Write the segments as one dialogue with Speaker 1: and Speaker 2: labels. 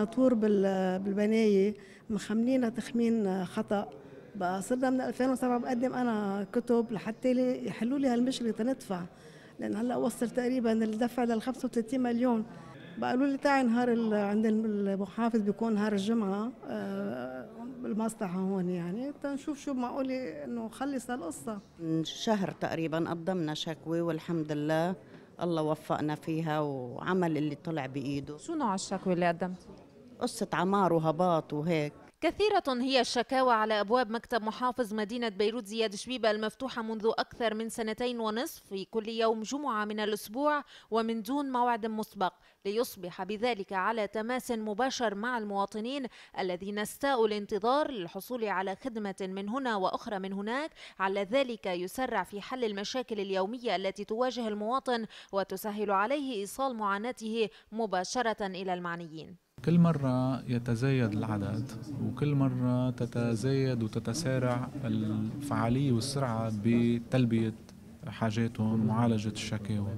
Speaker 1: ناطور بالبنايه مخمنينها تخمين خطا بقى صرنا من 2007 بقدم انا كتب لحتى يحلوا لي هالمشكله تندفع لان هلا وصل تقريبا الدفع لل 35 مليون بقالوا قالوا لي تعي نهار عند المحافظ بيكون نهار الجمعه آه، بالمصلحه هون يعني تنشوف شو معقول انه خلص هالقصه من شهر تقريبا قدمنا شكوى والحمد لله الله وفقنا فيها وعمل اللي طلع بايده شو نوع
Speaker 2: الشكوى اللي قدمت
Speaker 1: قصه عمار وهباط وهيك
Speaker 2: كثيرة هي الشكاوى على أبواب مكتب محافظ مدينة بيروت زياد شبيبة المفتوحة منذ أكثر من سنتين ونصف في كل يوم جمعة من الأسبوع ومن دون موعد مسبق ليصبح بذلك على تماس مباشر مع المواطنين الذين استاءوا الانتظار للحصول على خدمة من هنا وأخرى من هناك على ذلك يسرع في حل المشاكل اليومية التي تواجه المواطن وتسهل عليه إيصال معاناته مباشرة إلى المعنيين
Speaker 3: كل مرة يتزايد العدد وكل مرة تتزايد وتتسارع الفعالية والسرعة بتلبية حاجاتهم معالجة الشكاوى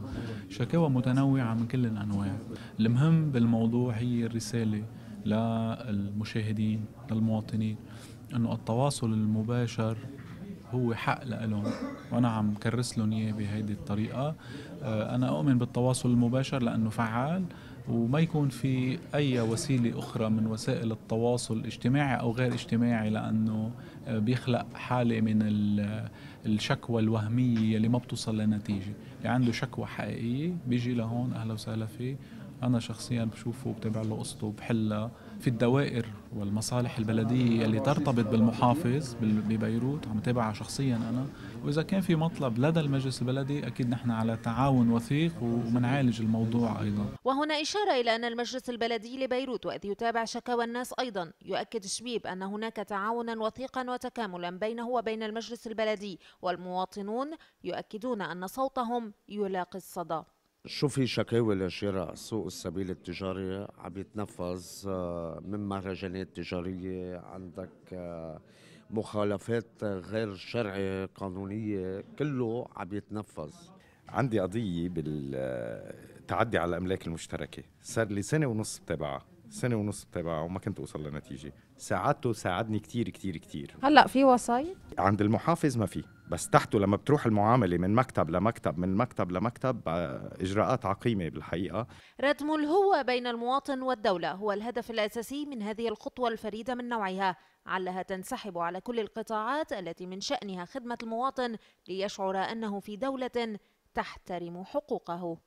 Speaker 3: شكاوى متنوعة من كل الأنواع المهم بالموضوع هي الرسالة للمشاهدين للمواطنين أنه التواصل المباشر هو حق لهم وانا عم كرس لهم اياه بهيدي الطريقه آه، انا اؤمن بالتواصل المباشر لانه فعال وما يكون في اي وسيله اخرى من وسائل التواصل الاجتماعي او غير اجتماعي لانه آه، بيخلق حاله من الشكوى الوهميه اللي ما بتوصل لنتيجه اللي عنده شكوى حقيقيه بيجي لهون اهلا وسهلا فيه انا شخصيا بشوفه وبتابع له قصته وبحلها في الدوائر والمصالح البلديه اللي ترتبط بالمحافظ ببيروت عم تابعها شخصيا انا واذا كان في مطلب لدى المجلس البلدي اكيد نحن على تعاون وثيق ومنعالج الموضوع ايضا
Speaker 2: وهنا اشاره الى ان المجلس البلدي لبيروت واذ يتابع شكاوى الناس ايضا يؤكد شبيب ان هناك تعاونا وثيقا وتكاملا بينه وبين المجلس البلدي والمواطنون يؤكدون ان صوتهم يلاقي الصدى
Speaker 4: شو في شكاوي لشراء سوق السبيل التجاري عم يتنفذ آه، من مهرجانات تجارية عندك آه، مخالفات غير شرعية قانونية كله عم يتنفذ عندي قضية بالتعدي آه، على الأملاك المشتركة صار لي سنة ونص بتابعها سنة ونص بتابعها وما كنت أوصل لنتيجة ساعدته ساعدني كتير كتير كتير
Speaker 2: هلأ في وصاية؟
Speaker 4: عند المحافظ ما في بس تحته لما بتروح المعاملة من مكتب لمكتب من مكتب لمكتب آه، إجراءات عقيمة بالحقيقة
Speaker 2: رتم الهوة بين المواطن والدولة هو الهدف الأساسي من هذه الخطوة الفريدة من نوعها علها تنسحب على كل القطاعات التي من شأنها خدمة المواطن ليشعر أنه في دولة تحترم حقوقه